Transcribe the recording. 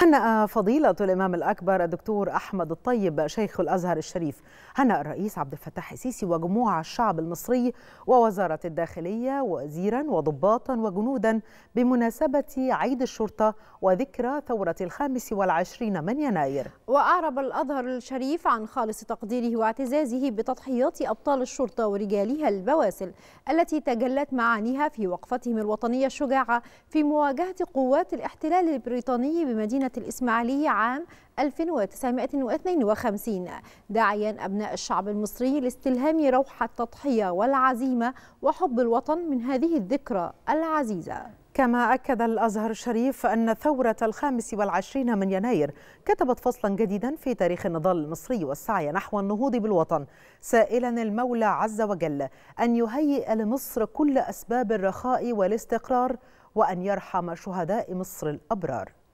هنأ فضيلة الإمام الأكبر الدكتور أحمد الطيب شيخ الأزهر الشريف هنأ الرئيس عبد الفتاح السيسي وجموع الشعب المصري ووزارة الداخلية وزيرا وضباطا وجنودا بمناسبة عيد الشرطة وذكرى ثورة الخامس والعشرين من يناير وأعرب الأزهر الشريف عن خالص تقديره واعتزازه بتضحيات أبطال الشرطة ورجالها البواسل التي تجلت معانيها في وقفتهم الوطنية الشجاعة في مواجهة قوات الاحتلال البريطاني بمدينة الإسماعيلية عام 1952 داعيا أبناء الشعب المصري لاستلهام روح التضحية والعزيمة وحب الوطن من هذه الذكرى العزيزة كما أكد الأزهر الشريف أن ثورة الخامس والعشرين من يناير كتبت فصلا جديدا في تاريخ النضال المصري والسعي نحو النهوض بالوطن سائلا المولى عز وجل أن يهيئ لمصر كل أسباب الرخاء والاستقرار وأن يرحم شهداء مصر الأبرار